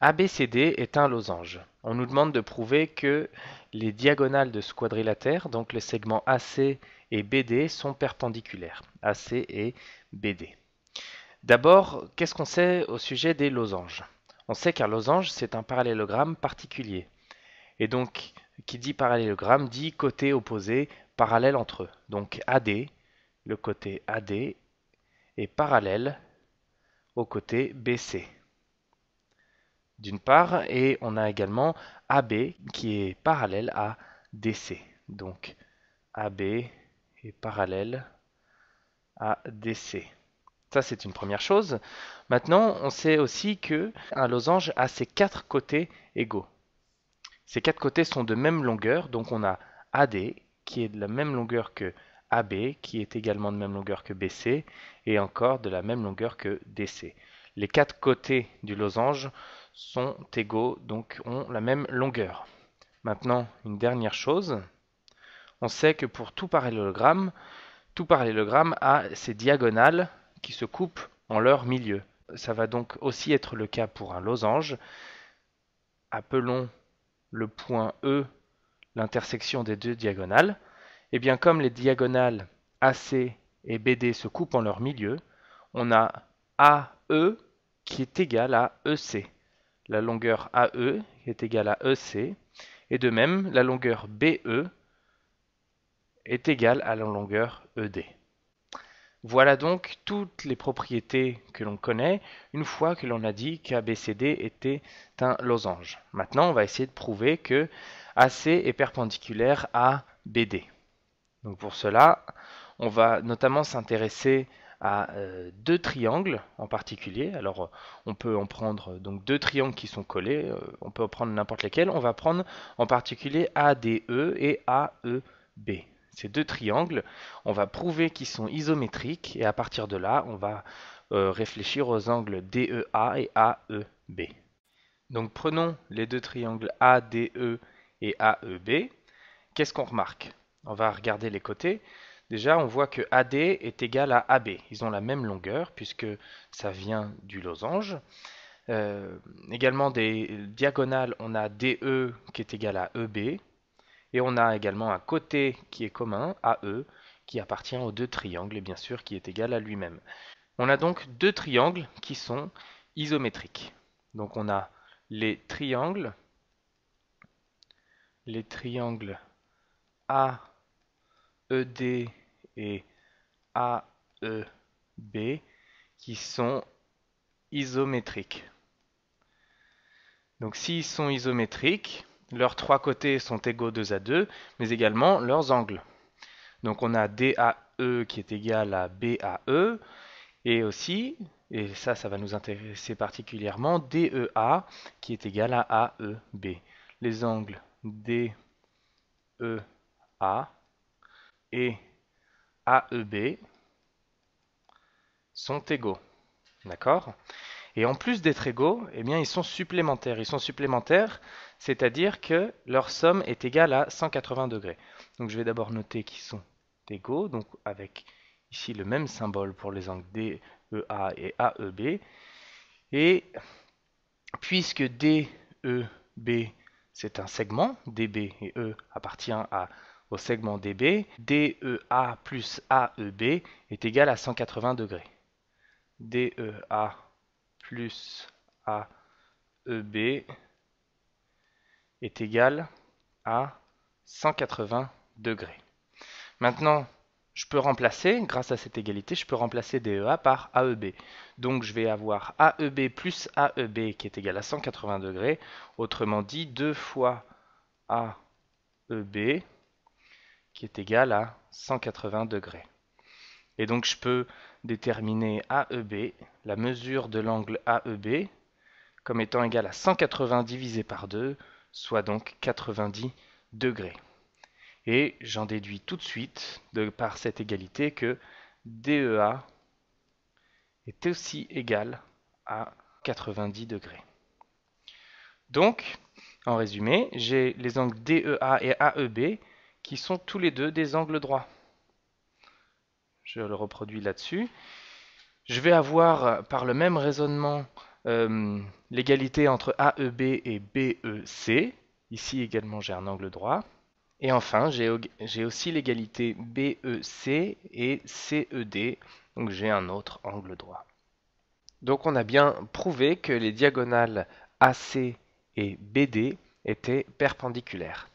ABCD est un losange. On nous demande de prouver que les diagonales de ce quadrilatère, donc les segments AC et BD, sont perpendiculaires. AC et BD. D'abord, qu'est-ce qu'on sait au sujet des losanges On sait qu'un losange, c'est un parallélogramme particulier. Et donc, qui dit parallélogramme dit côté opposé parallèle entre eux. Donc AD, le côté AD est parallèle au côté BC d'une part, et on a également AB qui est parallèle à DC. Donc AB est parallèle à DC. Ça, c'est une première chose. Maintenant, on sait aussi que un losange a ses quatre côtés égaux. Ces quatre côtés sont de même longueur, donc on a AD qui est de la même longueur que AB, qui est également de même longueur que BC, et encore de la même longueur que DC. Les quatre côtés du losange sont égaux, donc ont la même longueur. Maintenant, une dernière chose. On sait que pour tout parallélogramme, tout parallélogramme a ses diagonales qui se coupent en leur milieu. Ça va donc aussi être le cas pour un losange. Appelons le point E l'intersection des deux diagonales. Et eh bien comme les diagonales AC et BD se coupent en leur milieu, on a AE E e qui est égale à EC. La longueur AE est égale à EC. Et de même, la longueur BE est égale à la longueur ED. Voilà donc toutes les propriétés que l'on connaît une fois que l'on a dit qu'ABCD était un losange. Maintenant, on va essayer de prouver que AC est perpendiculaire à BD. Donc pour cela, on va notamment s'intéresser à euh, deux triangles en particulier. Alors euh, on peut en prendre euh, donc deux triangles qui sont collés, on peut en prendre n'importe lesquels. On va prendre en particulier ADE et AEB. Ces deux triangles, on va prouver qu'ils sont isométriques et à partir de là, on va réfléchir aux angles DEA et AEB. Donc prenons les deux triangles ADE et AEB. Qu'est-ce qu'on remarque On va regarder les côtés. Déjà, on voit que AD est égal à AB. Ils ont la même longueur puisque ça vient du losange. Euh, également des diagonales, on a DE qui est égal à EB. Et on a également un côté qui est commun, AE, qui appartient aux deux triangles et bien sûr qui est égal à lui-même. On a donc deux triangles qui sont isométriques. Donc on a les triangles, les triangles AED et AEB qui sont isométriques. Donc s'ils sont isométriques, leurs trois côtés sont égaux 2 à 2, mais également leurs angles. Donc on a DAE qui est égal à BAE, et aussi, et ça, ça va nous intéresser particulièrement, DEA qui est égal à AEB. Les angles DEA et AEB B sont égaux. D'accord Et en plus d'être égaux, eh bien, ils sont supplémentaires. Ils sont supplémentaires, c'est-à-dire que leur somme est égale à 180 degrés. Donc je vais d'abord noter qu'ils sont égaux, donc avec ici le même symbole pour les angles DEA et AEB. Et puisque DEB c'est un segment, DB et E appartient à au segment DB, DEA plus AEB est égal à 180 degrés. DEA plus AEB est égal à 180 degrés. Maintenant, je peux remplacer, grâce à cette égalité, je peux remplacer DEA par AEB. Donc je vais avoir AEB plus AEB qui est égal à 180 degrés. Autrement dit, 2 fois AEB qui est égal à 180 degrés. Et donc je peux déterminer AEB, la mesure de l'angle AEB, comme étant égal à 180 divisé par 2, soit donc 90 degrés. Et j'en déduis tout de suite, par cette égalité, que DEA est aussi égal à 90 degrés. Donc, en résumé, j'ai les angles DEA et AEB qui sont tous les deux des angles droits. Je le reproduis là-dessus. Je vais avoir euh, par le même raisonnement euh, l'égalité entre AEB et BEC. Ici également j'ai un angle droit. Et enfin, j'ai aussi l'égalité BEC et CED, donc j'ai un autre angle droit. Donc on a bien prouvé que les diagonales AC et BD étaient perpendiculaires.